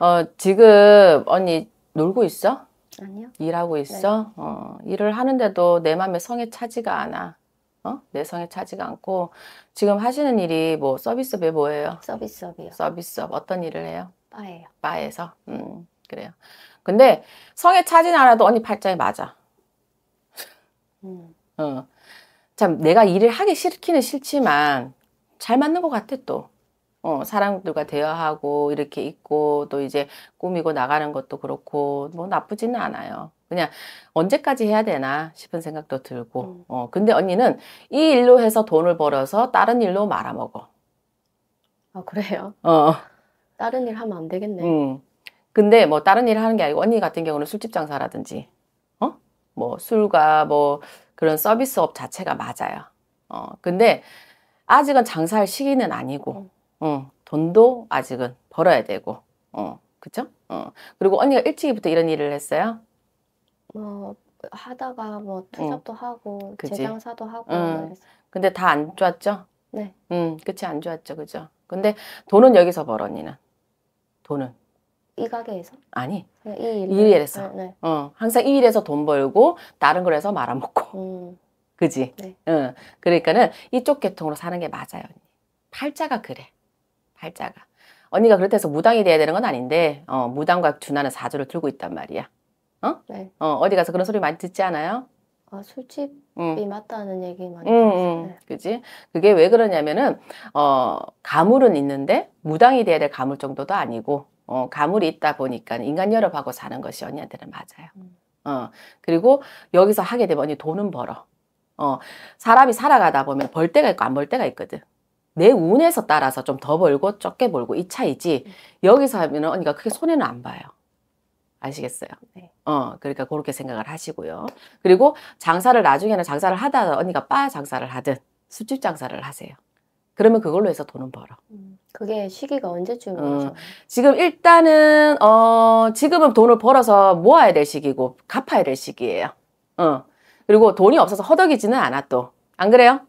어, 지금 언니 놀고 있어? 아니요. 일하고 네. 있어? 네. 어, 일을 하는데도 내마음에 성에 차지가 않아. 어? 내 성에 차지가 않고 지금 하시는 일이 뭐서비스업에 뭐예요? 서비스업이요. 서비스업 어떤 일을 해요? 바예요. 바에서. 음, 그래요. 근데 성에 차진 않아도 언니 팔자에 맞아. 음. 어. 참 내가 일을 하기 싫기는 싫지만 잘 맞는 것 같아 또. 어, 사람들과 대화하고 이렇게 있고 또 이제 꾸미고 나가는 것도 그렇고 뭐 나쁘지는 않아요. 그냥 언제까지 해야 되나 싶은 생각도 들고. 음. 어, 근데 언니는 이 일로 해서 돈을 벌어서 다른 일로 말아먹어. 아, 그래요? 어. 다른 일 하면 안 되겠네. 음. 근데 뭐 다른 일 하는 게 아니고 언니 같은 경우는 술집 장사라든지, 어? 뭐 술과 뭐 그런 서비스업 자체가 맞아요. 어, 근데 아직은 장사할 시기는 아니고, 음. 어, 돈도 아직은 벌어야 되고, 어, 그쵸? 어. 그리고 언니가 일찍이부터 이런 일을 했어요? 뭐, 하다가 뭐, 어. 투잡도 하고, 그치? 재장사도 하고. 음. 근데 다 안 좋았죠? 네. 음, 그치, 안 좋았죠, 그죠? 근데 돈은 여기서 벌어, 언니는. 돈은. 이 가게에서? 아니. 네, 이 일. 에서 아, 네, 네. 어, 항상 이 일에서 돈 벌고, 다른 걸 해서 말아먹고. 음. 그지? 네. 응. 그러니까는 이쪽 계통으로 사는 게 맞아요, 팔자가 그래. 팔자가. 언니가 그렇다해서 무당이 돼야 되는 건 아닌데 어, 무당과 준하는 사주를 들고 있단 말이야. 어? 네. 어, 어디 가서 그런 소리 많이 듣지 않아요? 아, 술집이 응. 맞다는 얘기 많이 들었어요. 응, 네. 그지? 그게 왜 그러냐면은 어, 가물은 있는데 무당이 돼야 될 가물 정도도 아니고 어, 가물이 있다 보니까 인간 여럽하고 사는 것이 언니한테는 맞아요. 음. 어, 그리고 여기서 하게 되면 언니 돈은 벌어. 어, 사람이 살아가다 보면 벌 때가 있고 안 벌 때가 있거든. 내 운에서 따라서 좀 더 벌고 적게 벌고 이 차이지 여기서 하면 언니가 크게 손해는 안 봐요. 아시겠어요? 네. 어, 그러니까 그렇게 생각을 하시고요. 그리고 장사를 나중에는 장사를 하다 언니가 빠 장사를 하든 술집 장사를 하세요. 그러면 그걸로 해서 돈은 벌어. 음, 그게 시기가 언제쯤이죠? 어, 지금 일단은 어 지금은 돈을 벌어서 모아야 될 시기고 갚아야 될 시기예요. 어 그리고 돈이 없어서 허덕이지는 않아 또. 안 그래요?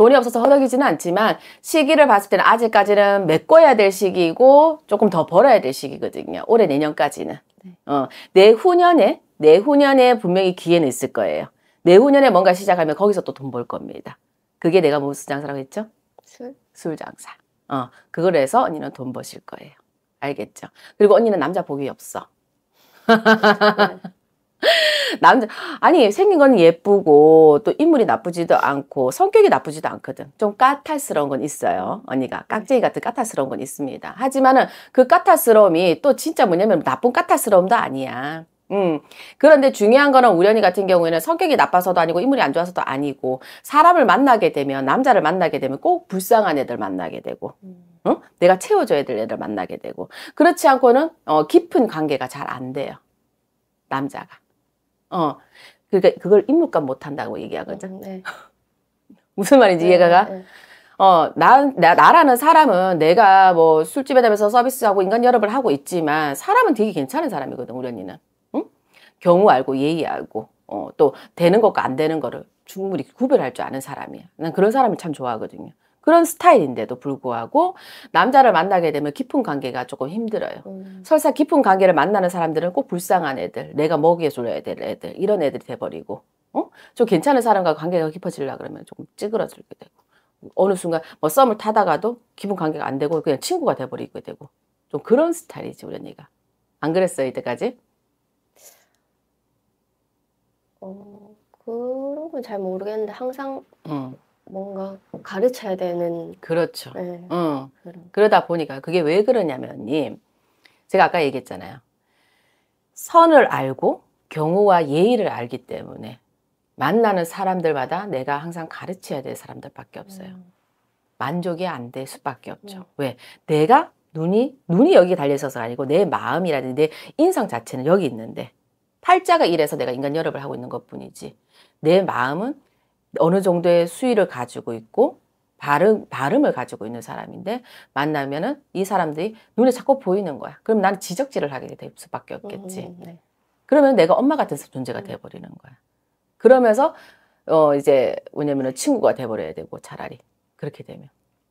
돈이 없어서 허덕이지는 않지만 시기를 봤을 때는 아직까지는 메꿔야 될 시기이고 조금 더 벌어야 될 시기거든요. 올해 내년까지는. 네. 어, 내후년에 내후년에 분명히 기회는 있을 거예요. 내후년에 뭔가 시작하면 거기서 또 돈 벌 겁니다. 그게 내가 무슨 뭐 장사라고 했죠? 술. 술 장사. 어, 그걸 해서 언니는 돈 버실 거예요. 알겠죠? 그리고 언니는 남자 복이 없어. 네. 남자 아니 생긴 건 예쁘고 또 인물이 나쁘지도 않고 성격이 나쁘지도 않거든 좀 까탈스러운 건 있어요 언니가 네. 깍쟁이 같은 까탈스러운 건 있습니다 하지만은 그 까탈스러움이 또 진짜 뭐냐면 나쁜 까탈스러움도 아니야 음. 그런데 중요한 거는 우연이 같은 경우에는 성격이 나빠서도 아니고 인물이 안 좋아서도 아니고 사람을 만나게 되면 남자를 만나게 되면 꼭 불쌍한 애들 만나게 되고 음. 응? 내가 채워줘야 될 애들 만나게 되고 그렇지 않고는 어, 깊은 관계가 잘 안 돼요 남자가 어. 그러니까 그걸 인물감 못 한다고 얘기하거든. 어, 네. 무슨 말인지 네, 이해가 가? 네. 어, 나, 나, 나라는 사람은 내가 뭐 술집에 다면서 서비스하고 인간 여업을 하고 있지만 사람은 되게 괜찮은 사람이거든, 우리 언니는. 응? 경우 알고 예의 알고, 어, 또 되는 것과 안 되는 거를 충분히 구별할 줄 아는 사람이야. 난 그런 사람을 참 좋아하거든요. 그런 스타일인데도 불구하고 남자를 만나게 되면 깊은 관계가 조금 힘들어요. 음. 설사 깊은 관계를 만나는 사람들은 꼭 불쌍한 애들, 내가 먹이에 야될 애들 이런 애들이 돼버리고 어? 좀 괜찮은 사람과 관계가 깊어지려 그러면 조금 찌그러지게 되고 어느 순간 뭐 썸을 타다가도 깊은 관계가 안 되고 그냥 친구가 돼버리게 되고 좀 그런 스타일이지 우리 언니가 안 그랬어요 이때까지? 어, 그런 건 잘 모르겠는데 항상 음. 뭔가 가르쳐야 되는 그렇죠. 네. 응. 어. 그러다 보니까 그게 왜 그러냐면님 제가 아까 얘기했잖아요. 선을 알고 경우와 예의를 알기 때문에 만나는 사람들마다 내가 항상 가르쳐야 될 사람들밖에 없어요. 음. 만족이 안 될 수밖에 없죠. 음. 왜? 내가 눈이 눈이 여기 달려 있어서 아니고 내 마음이라든지 내 인성 자체는 여기 있는데 팔자가 이래서 내가 인간 열업을 하고 있는 것뿐이지 내 마음은 어느 정도의 수위를 가지고 있고 발음, 발음을 가지고 있는 사람인데 만나면은 이 사람들이 눈에 자꾸 보이는 거야. 그럼 나는 지적질을 하게 될 수밖에 없겠지. 음, 네. 그러면 내가 엄마 같은 존재가 음. 돼버리는 거야. 그러면서 어 이제 왜냐면은 친구가 돼버려야 되고 차라리 그렇게 되면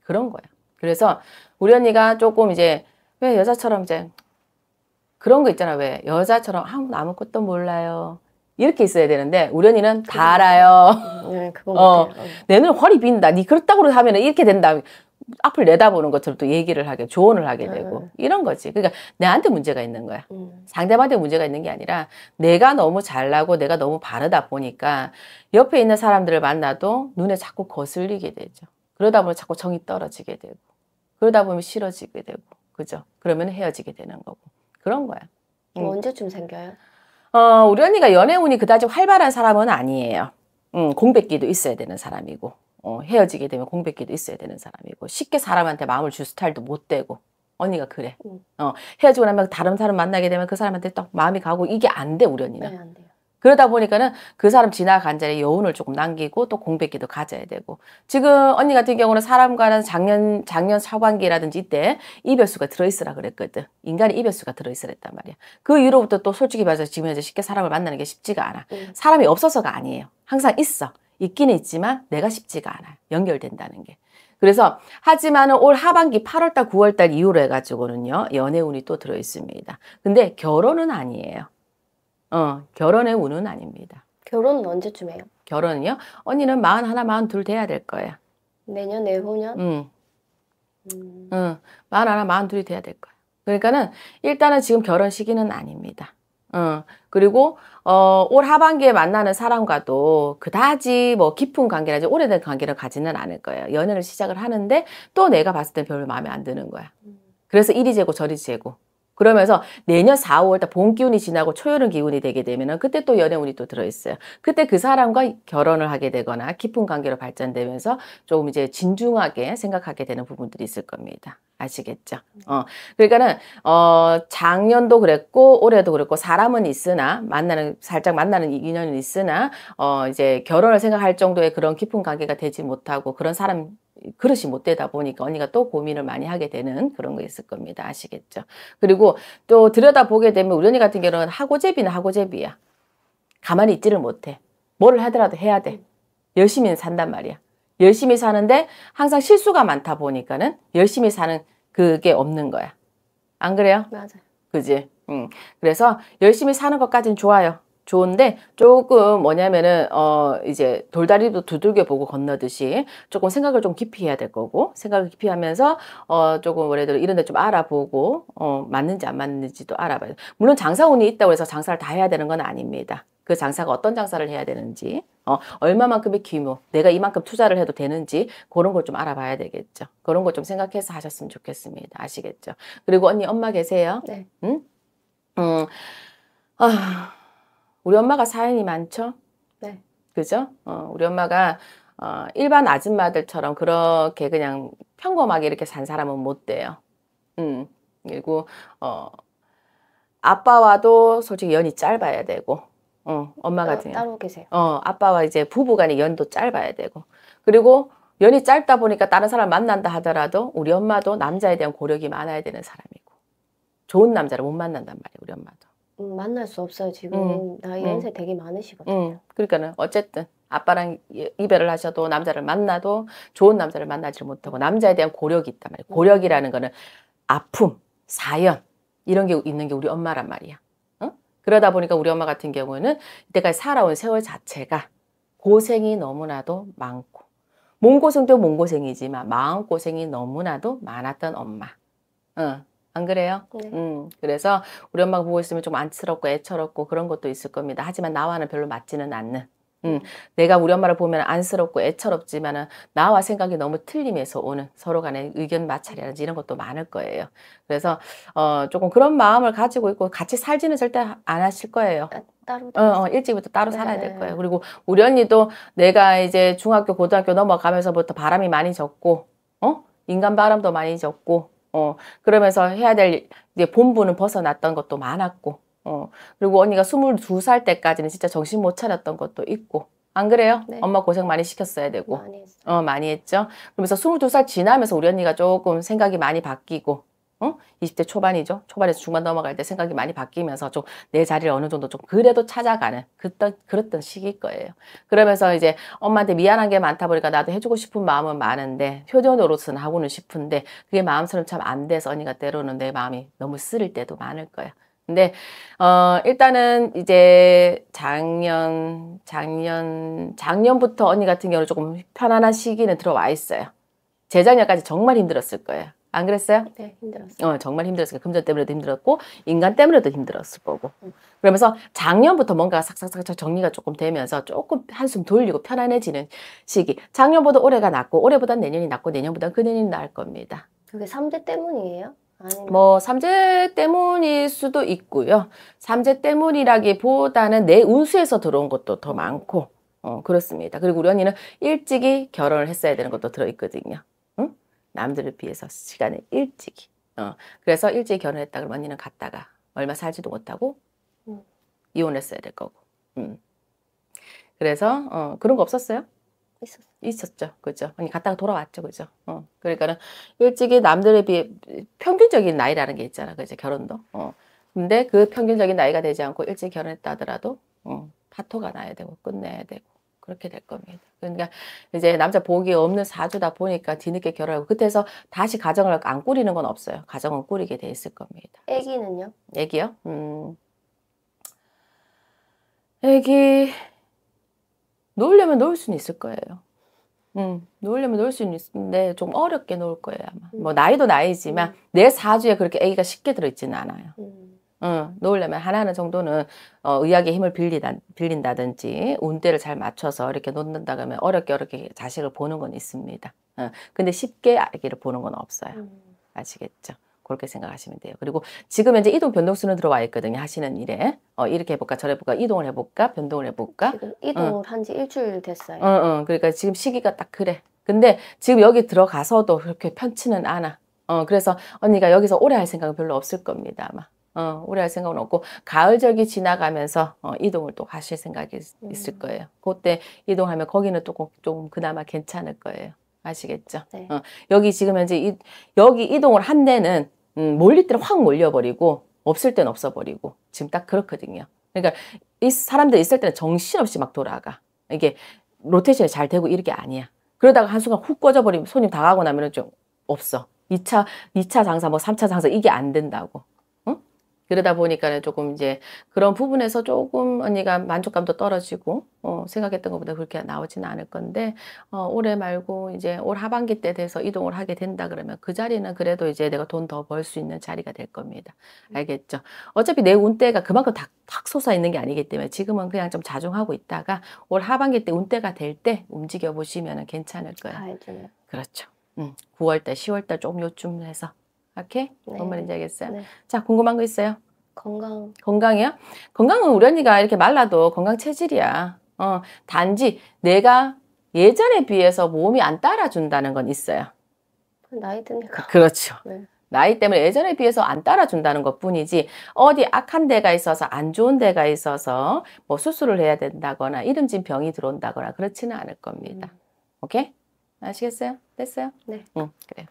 그런 거야. 그래서 우리 언니가 조금 이제 왜 여자처럼 이제 그런 거 있잖아 왜 여자처럼 아무것도 몰라요. 이렇게 있어야 되는데 우련이는 달아요 네, 그거 어, 같아요. 내는 허리 빈다. 니 그렇다고 하면 이렇게 된다. 앞을 내다보는 것처럼 또 얘기를 하게 조언을 하게 네. 되고 음. 이런 거지 그러니까 내한테 문제가 있는 거야 음. 상대방한테 문제가 있는 게 아니라 내가 너무 잘나고 내가 너무 바르다 보니까 옆에 있는 사람들을 만나도 눈에 자꾸 거슬리게 되죠 그러다 보면 자꾸 정이 떨어지게 되고 그러다 보면 싫어지게 되고 그죠 그러면 헤어지게 되는 거고 그런 거야 음. 언제쯤 생겨요? 어, 우리 언니가 연애운이 그다지 활발한 사람은 아니에요. 음, 공백기도 있어야 되는 사람이고 어, 헤어지게 되면 공백기도 있어야 되는 사람이고 쉽게 사람한테 마음을 줄 스타일도 못 되고 언니가 그래. 음. 어, 헤어지고 나면 다른 사람 만나게 되면 그 사람한테 딱 마음이 가고 이게 안 돼 우리 언니는. 네, 그러다 보니까는 그 사람 지나간 자리에 여운을 조금 남기고 또 공백기도 가져야 되고 지금 언니 같은 경우는 사람과는 작년 작년 사반기라든지 이때 이별수가 들어있으라 그랬거든 인간이 이별수가 들어있으랬단 말이야 그 이후로부터 또 솔직히 말해서 지금 현재 쉽게 사람을 만나는 게 쉽지가 않아 음. 사람이 없어서가 아니에요 항상 있어 있기는 있지만 내가 쉽지가 않아 연결된다는 게 그래서 하지만은 올 하반기 8월달 9월달 이후로 해가지고는요 연애운이 또 들어있습니다 근데 결혼은 아니에요 어, 결혼의 운은 아닙니다. 결혼은 언제쯤 해요? 결혼이요? 언니는 마흔 하나, 마흔 둘 돼야 될 거야. 내년, 내후년? 응. 음. 응. 마 하나, 마 둘이 돼야 될 거야. 그러니까는 일단은 지금 결혼 시기는 아닙니다. 어, 그리고 어, 올 하반기에 만나는 사람과도 그다지 뭐 깊은 관계라지 오래된 관계를 가지는 않을 거예요. 연애를 시작을 하는데 또 내가 봤을 때 별로 마음에 안 드는 거야. 음. 그래서 이리 재고 저리 재고 그러면서 내년 4, 월달봄 기운이 지나고 초여름 기운이 되게 되면은 그때 또 연애운이 또 들어있어요. 그때 그 사람과 결혼을 하게 되거나 깊은 관계로 발전되면서 조금 이제 진중하게 생각하게 되는 부분들이 있을 겁니다. 아시겠죠? 어. 그러니까는, 어, 작년도 그랬고, 올해도 그랬고, 사람은 있으나, 만나는, 살짝 만나는 인연은 있으나, 어, 이제 결혼을 생각할 정도의 그런 깊은 관계가 되지 못하고, 그런 사람 그릇이 못 되다 보니까 언니가 또 고민을 많이 하게 되는 그런 거 있을 겁니다. 아시겠죠? 그리고 또 들여다보게 되면 우리 언니 같은 경우는 하고제비는 하고제비야. 가만히 있지를 못해. 뭘 하더라도 해야 돼. 열심히 산단 말이야. 열심히 사는데 항상 실수가 많다 보니까는 열심히 사는 그게 없는 거야. 안 그래요? 맞아요. 그지? 음. 그래서 열심히 사는 것까진 좋아요. 좋은데 조금 뭐냐면은 어 이제 돌다리도 두들겨 보고 건너듯이 조금 생각을 좀 깊이 해야 될 거고 생각을 깊이 하면서 어 조금 뭐래도 이런 데 좀 알아보고 어 맞는지 안 맞는지도 알아봐요. 물론 장사운이 있다고 해서 장사를 다 해야 되는 건 아닙니다. 그 장사가 어떤 장사를 해야 되는지 어, 얼마만큼의 규모, 내가 이만큼 투자를 해도 되는지 그런 걸 좀 알아봐야 되겠죠. 그런 걸 좀 생각해서 하셨으면 좋겠습니다. 아시겠죠? 그리고 언니 엄마 계세요? 네. 응? 음, 아. 우리 엄마가 사연이 많죠? 네. 그죠? 어, 우리 엄마가 어, 일반 아줌마들처럼 그렇게 그냥 평범하게 이렇게 산 사람은 못 돼요. 음. 그리고 어, 아빠와도 솔직히 연이 짧아야 되고 어, 엄마 같은 어, 따로 계세요. 어, 아빠와 이제 부부간의 연도 짧아야 되고 그리고 연이 짧다 보니까 다른 사람 만난다 하더라도 우리 엄마도 남자에 대한 고력이 많아야 되는 사람이고 좋은 남자를 못 만난단 말이에요 우리 엄마도 음, 만날 수 없어요. 지금 나이 연세 되게 많으시거든요. 그러니까는 어쨌든 아빠랑 이별을 하셔도 남자를 만나도 좋은 남자를 만나지 못하고 남자에 대한 고력이 있단 말이에요. 음. 고력이라는 거는 아픔, 사연 이런 게 있는 게 우리 엄마란 말이야. 어? 그러다 보니까 우리 엄마 같은 경우는 이때까지 살아온 세월 자체가 고생이 너무나도 많고 몸고생도 몸고생이지만 마음고생이 너무나도 많았던 엄마. 어. 안 그래요? 네. 음, 그래서 우리 엄마가 보고 있으면 좀 안쓰럽고 애처롭고 그런 것도 있을 겁니다. 하지만 나와는 별로 맞지는 않는. 음, 내가 우리 엄마를 보면 안쓰럽고 애처롭지만은 나와 생각이 너무 틀림에서 오는 서로 간의 의견 마찰이라든지 이런 것도 많을 거예요. 그래서 어 조금 그런 마음을 가지고 있고 같이 살지는 절대 안 하실 거예요. 따로 어, 어, 일찍부터 따로 네. 살아야 될 거예요. 그리고 우리 언니도 내가 이제 중학교 고등학교 넘어가면서부터 바람이 많이 졌고 어 인간 바람도 많이 졌고 어, 그러면서 해야 될 이제 본분은 벗어났던 것도 많았고, 어, 그리고 언니가 22살 때까지는 진짜 정신 못 차렸던 것도 있고, 안 그래요? 네. 엄마 고생 많이 시켰어야 되고. 많이 했어. 어, 많이 했죠. 그러면서 22살 지나면서 우리 언니가 조금 생각이 많이 바뀌고, 어? 20대 초반이죠. 초반에서 중반 넘어갈 때 생각이 많이 바뀌면서 좀 내 자리를 어느 정도 좀 그래도 찾아가는 그랬던, 그랬던 시기일 거예요. 그러면서 이제 엄마한테 미안한 게 많다 보니까 나도 해주고 싶은 마음은 많은데 표정로서는 하고는 싶은데 그게 마음처럼 참 안 돼서 언니가 때로는 내 마음이 너무 쓰릴 때도 많을 거예요. 근데 어 일단은 이제 작년 작년 작년부터 언니 같은 경우는 조금 편안한 시기는 들어와 있어요. 재작년까지 정말 힘들었을 거예요. 안 그랬어요? 네, 힘들었어요. 어, 정말 힘들었어요. 금전 때문에도 힘들었고 인간 때문에도 힘들었을 거고. 그러면서 작년부터 뭔가 가 싹싹싹 정리가 조금 되면서 조금 한숨 돌리고 편안해지는 시기. 작년보다 올해가 낫고 올해보다 내년이 낫고 내년보다 그내년이 나을 겁니다. 그게 삼재 때문이에요? 뭐 삼재 때문일 수도 있고요. 삼재 때문이라기보다는 내 운수에서 들어온 것도 더 많고 어, 그렇습니다. 그리고 우리 언니는 일찍이 결혼을 했어야 되는 것도 들어있거든요. 남들을 비해서 시간을 일찍. 어, 그래서 일찍 결혼했다 그러면 언니는 갔다가 얼마 살지도 못하고 음. 이혼했어야 될 거고. 음. 그래서 어, 그런 거 없었어요? 있었 있었죠. 그죠. 언니 갔다가 돌아왔죠. 그죠. 어. 그러니까는 일찍이 남들에 비해 평균적인 나이라는 게 있잖아. 그죠. 결혼도. 어. 근데 그 평균적인 나이가 되지 않고 일찍 결혼했다 하더라도 어, 파토가 나야 되고 끝내야 되고 그렇게 될 겁니다. 그러니까 이제 남자 복이 없는 사주다 보니까 뒤늦게 결혼하고 그때서 다시 가정을 안 꾸리는 건 없어요. 가정은 꾸리게 돼 있을 겁니다. 아기는요? 아기요? 음. 아기 놀려면 놀 수는 있을 거예요. 음, 놀려면 놀 수는 있는데 좀 어렵게 놀 거예요 아마. 뭐 음. 뭐 나이도 나이지만 음. 내 사주에 그렇게 아기가 쉽게 들어있지는 않아요. 음. 응, 어, 놓으려면 하나는 정도는 어, 의학의 힘을 빌리다, 빌린다든지 운대를 잘 맞춰서 이렇게 놓는다 그러면 어렵게 어렵게 자식을 보는 건 있습니다. 어, 근데 쉽게 아기를 보는 건 없어요. 음. 아시겠죠? 그렇게 생각하시면 돼요. 그리고 지금 현재 이동 변동수는 들어와 있거든요. 하시는 일에 어, 이렇게 해볼까 저래 해볼까 이동을 해볼까 변동을 해볼까 지금 이동을 어. 한지 일주일 됐어요. 응, 어, 응. 어. 그러니까 지금 시기가 딱 그래. 근데 지금 여기 들어가서도 그렇게 편치는 않아. 어, 그래서 언니가 여기서 오래 할 생각은 별로 없을 겁니다. 아마. 어, 우려할 생각은 없고 가을적기 지나가면서 어, 이동을 또하실 생각이 음. 있을 거예요. 그때 이동하면 거기는 조금 좀 그나마 괜찮을 거예요. 아시겠죠? 네. 어, 여기 지금 현재 이, 여기 이동을 한 데는 음, 몰릴 때는 확 몰려버리고 없을 때는 없어버리고 지금 딱 그렇거든요. 그러니까 이 사람들 있을 때는 정신없이 막 돌아가. 이게 로테이션이 잘 되고 이렇게 아니야. 그러다가 한순간 훅 꺼져버리면 손님 당하고 나면은 좀 없어. 2차, 2차 장사, 뭐 3차 장사 이게 안 된다고. 그러다 보니까 조금 이제 그런 부분에서 조금 언니가 만족감도 떨어지고 어, 생각했던 것보다 그렇게 나오지는 않을 건데 어, 올해 말고 이제 올 하반기 때 돼서 이동을 하게 된다 그러면 그 자리는 그래도 이제 내가 돈 더 벌 수 있는 자리가 될 겁니다. 음. 알겠죠? 어차피 내운대가 그만큼 다, 탁 솟아 있는 게 아니기 때문에 지금은 그냥 좀 자중하고 있다가 올 하반기 때운대가될 때 움직여 보시면 괜찮을 거예요. 아, 그렇죠. 음, 9월달, 10월달 조금 요쯤 해서 오케이? 네. 뭔 말인지 알겠어요? 네. 자, 궁금한 거 있어요? 건강. 건강이요? 건강은 우리 언니가 이렇게 말라도 건강 체질이야. 어, 단지 내가 예전에 비해서 몸이 안 따라준다는 건 있어요. 나이 드니까. 그렇죠. 네. 나이 때문에 예전에 비해서 안 따라준다는 것 뿐이지 어디 악한 데가 있어서 안 좋은 데가 있어서 뭐 수술을 해야 된다거나 이름진 병이 들어온다거나 그렇지는 않을 겁니다. 음. 오케이? 아시겠어요? 됐어요? 네. 응, 그래요.